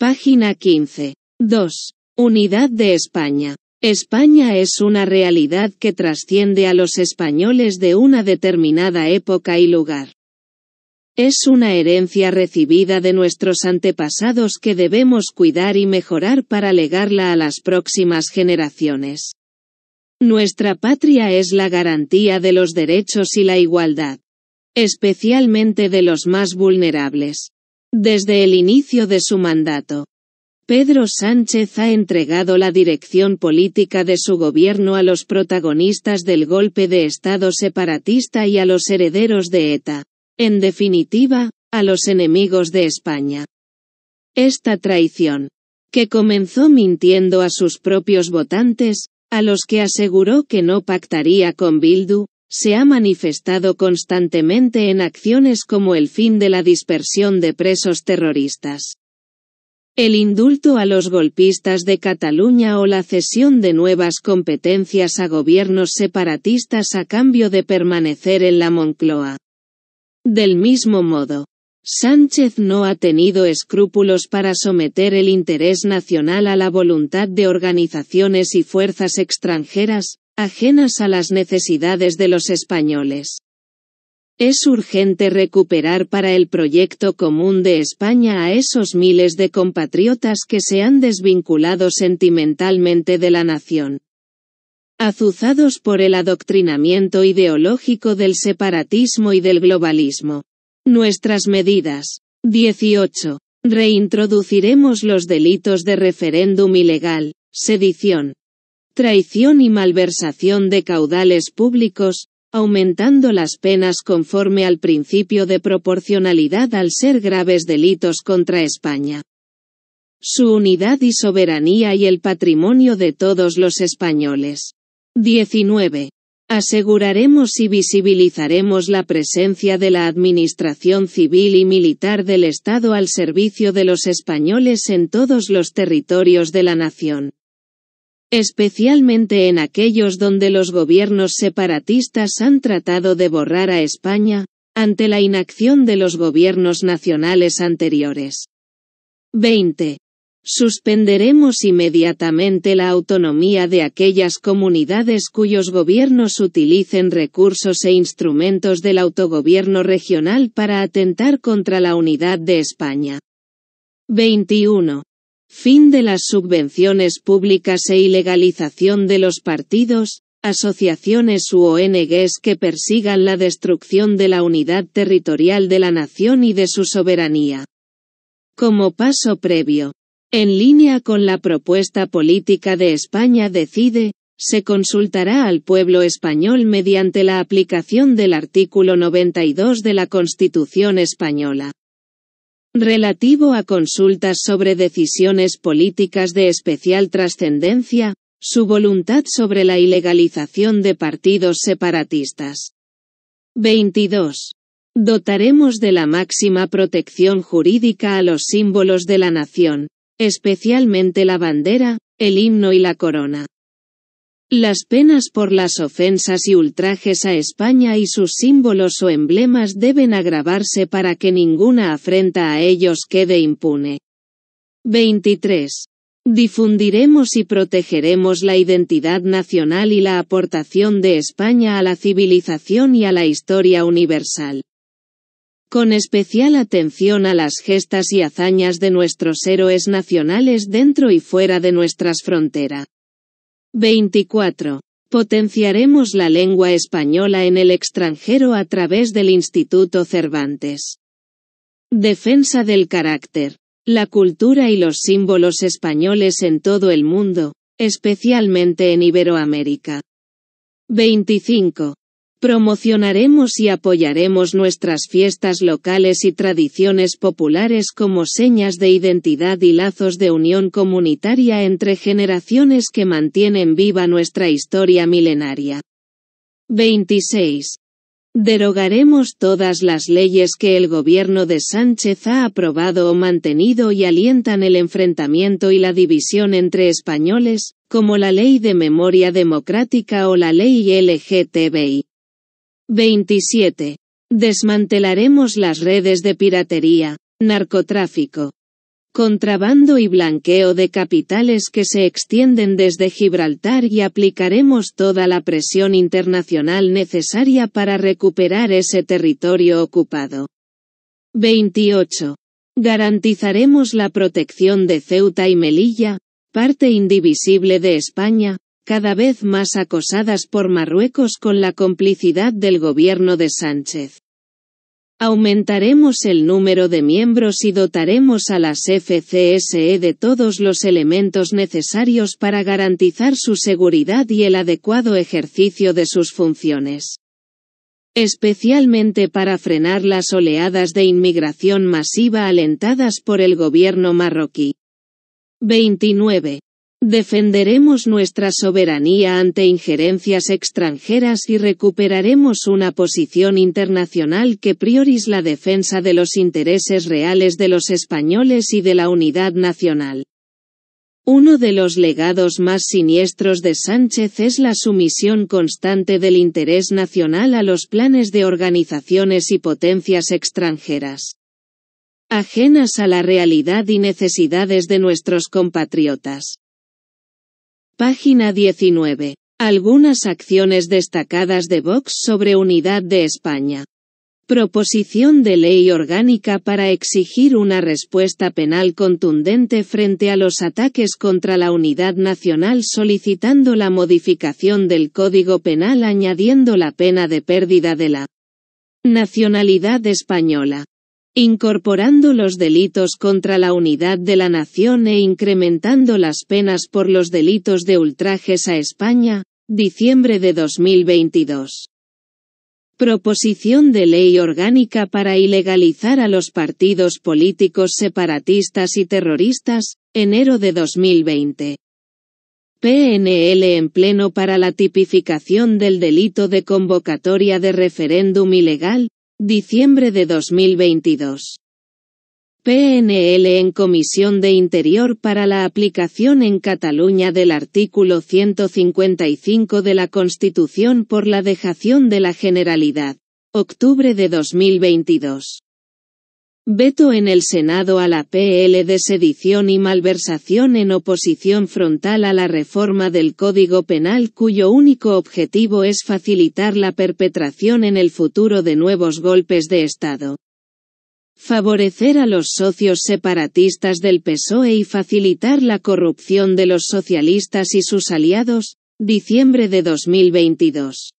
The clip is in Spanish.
Página 15. 2. Unidad de España. España es una realidad que trasciende a los españoles de una determinada época y lugar. Es una herencia recibida de nuestros antepasados que debemos cuidar y mejorar para legarla a las próximas generaciones. Nuestra patria es la garantía de los derechos y la igualdad, especialmente de los más vulnerables. Desde el inicio de su mandato, Pedro Sánchez ha entregado la dirección política de su gobierno a los protagonistas del golpe de Estado separatista y a los herederos de ETA. En definitiva, a los enemigos de España. Esta traición, que comenzó mintiendo a sus propios votantes, a los que aseguró que no pactaría con Bildu, se ha manifestado constantemente en acciones como el fin de la dispersión de presos terroristas, el indulto a los golpistas de Cataluña o la cesión de nuevas competencias a gobiernos separatistas a cambio de permanecer en la Moncloa. Del mismo modo, Sánchez no ha tenido escrúpulos para someter el interés nacional a la voluntad de organizaciones y fuerzas extranjeras, ajenas a las necesidades de los españoles. Es urgente recuperar para el proyecto común de España a esos miles de compatriotas que se han desvinculado sentimentalmente de la nación. Azuzados por el adoctrinamiento ideológico del separatismo y del globalismo. Nuestras medidas. 18. Reintroduciremos los delitos de referéndum ilegal, sedición, traición y malversación de caudales públicos, aumentando las penas conforme al principio de proporcionalidad al ser graves delitos contra España. Su unidad y soberanía y el patrimonio de todos los españoles. 19. Aseguraremos y visibilizaremos la presencia de la Administración civil y militar del Estado al servicio de los españoles en todos los territorios de la nación especialmente en aquellos donde los gobiernos separatistas han tratado de borrar a España, ante la inacción de los gobiernos nacionales anteriores. 20. Suspenderemos inmediatamente la autonomía de aquellas comunidades cuyos gobiernos utilicen recursos e instrumentos del autogobierno regional para atentar contra la unidad de España. 21. Fin de las subvenciones públicas e ilegalización de los partidos, asociaciones u ONGs que persigan la destrucción de la unidad territorial de la nación y de su soberanía. Como paso previo, en línea con la propuesta política de España decide, se consultará al pueblo español mediante la aplicación del artículo 92 de la Constitución española relativo a consultas sobre decisiones políticas de especial trascendencia, su voluntad sobre la ilegalización de partidos separatistas. 22. Dotaremos de la máxima protección jurídica a los símbolos de la nación, especialmente la bandera, el himno y la corona. Las penas por las ofensas y ultrajes a España y sus símbolos o emblemas deben agravarse para que ninguna afrenta a ellos quede impune. 23. Difundiremos y protegeremos la identidad nacional y la aportación de España a la civilización y a la historia universal. Con especial atención a las gestas y hazañas de nuestros héroes nacionales dentro y fuera de nuestras fronteras. 24. Potenciaremos la lengua española en el extranjero a través del Instituto Cervantes. Defensa del carácter. La cultura y los símbolos españoles en todo el mundo, especialmente en Iberoamérica. 25. Promocionaremos y apoyaremos nuestras fiestas locales y tradiciones populares como señas de identidad y lazos de unión comunitaria entre generaciones que mantienen viva nuestra historia milenaria. 26. Derogaremos todas las leyes que el gobierno de Sánchez ha aprobado o mantenido y alientan el enfrentamiento y la división entre españoles, como la Ley de Memoria Democrática o la Ley LGTBI. 27. Desmantelaremos las redes de piratería, narcotráfico, contrabando y blanqueo de capitales que se extienden desde Gibraltar y aplicaremos toda la presión internacional necesaria para recuperar ese territorio ocupado. 28. Garantizaremos la protección de Ceuta y Melilla, parte indivisible de España, cada vez más acosadas por Marruecos con la complicidad del gobierno de Sánchez. Aumentaremos el número de miembros y dotaremos a las FCSE de todos los elementos necesarios para garantizar su seguridad y el adecuado ejercicio de sus funciones. Especialmente para frenar las oleadas de inmigración masiva alentadas por el gobierno marroquí. 29. Defenderemos nuestra soberanía ante injerencias extranjeras y recuperaremos una posición internacional que prioris la defensa de los intereses reales de los españoles y de la unidad nacional. Uno de los legados más siniestros de Sánchez es la sumisión constante del interés nacional a los planes de organizaciones y potencias extranjeras, ajenas a la realidad y necesidades de nuestros compatriotas. Página 19. Algunas acciones destacadas de Vox sobre Unidad de España. Proposición de ley orgánica para exigir una respuesta penal contundente frente a los ataques contra la unidad nacional solicitando la modificación del Código Penal añadiendo la pena de pérdida de la nacionalidad española incorporando los delitos contra la unidad de la nación e incrementando las penas por los delitos de ultrajes a España, diciembre de 2022. Proposición de ley orgánica para ilegalizar a los partidos políticos separatistas y terroristas, enero de 2020. PNL en pleno para la tipificación del delito de convocatoria de referéndum ilegal, Diciembre de 2022. PNL en Comisión de Interior para la aplicación en Cataluña del artículo 155 de la Constitución por la dejación de la Generalidad. Octubre de 2022. Veto en el Senado a la PL de sedición y malversación en oposición frontal a la reforma del Código Penal cuyo único objetivo es facilitar la perpetración en el futuro de nuevos golpes de Estado. Favorecer a los socios separatistas del PSOE y facilitar la corrupción de los socialistas y sus aliados, diciembre de 2022.